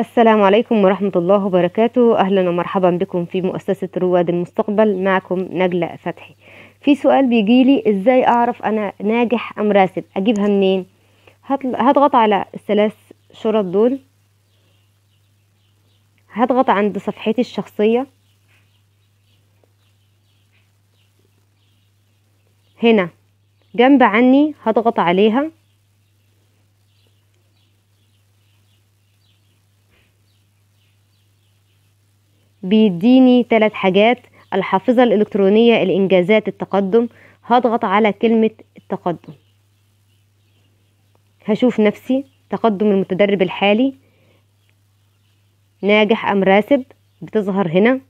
السلام عليكم ورحمة الله وبركاته أهلا ومرحبا بكم في مؤسسة رواد المستقبل معكم نجلة فتحي في سؤال بيجيلي إزاي أعرف أنا ناجح أم راسب أجيبها منين هضغط على الثلاث شرط دول هضغط عند صفحتي الشخصية هنا جنب عني هضغط عليها بيديني ثلاث حاجات الحافظة الإلكترونية الإنجازات التقدم هضغط على كلمة التقدم هشوف نفسي تقدم المتدرب الحالي ناجح أم راسب بتظهر هنا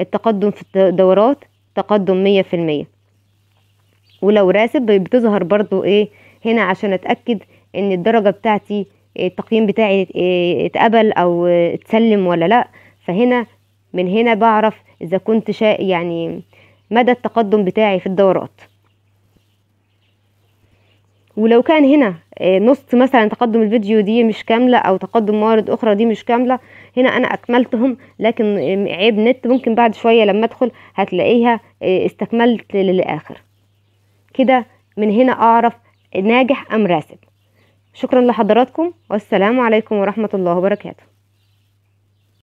التقدم في الدورات تقدم مية في المية ولو راسب بتظهر برضو ايه هنا عشان اتأكد ان الدرجة بتاعتي التقييم بتاعي إيه، اتقبل او اتسلم ولا لا فهنا من هنا بعرف اذا كنت شا يعني مدى التقدم بتاعي في الدورات ولو كان هنا آه، نص مثلا تقدم الفيديو دي مش كاملة او تقدم موارد اخرى دي مش كاملة هنا انا اكملتهم لكن عيب نت ممكن بعد شوية لما ادخل هتلاقيها آه، استكملت للاخر كده من هنا اعرف ناجح ام راسب شكرا لحضراتكم والسلام عليكم ورحمة الله وبركاته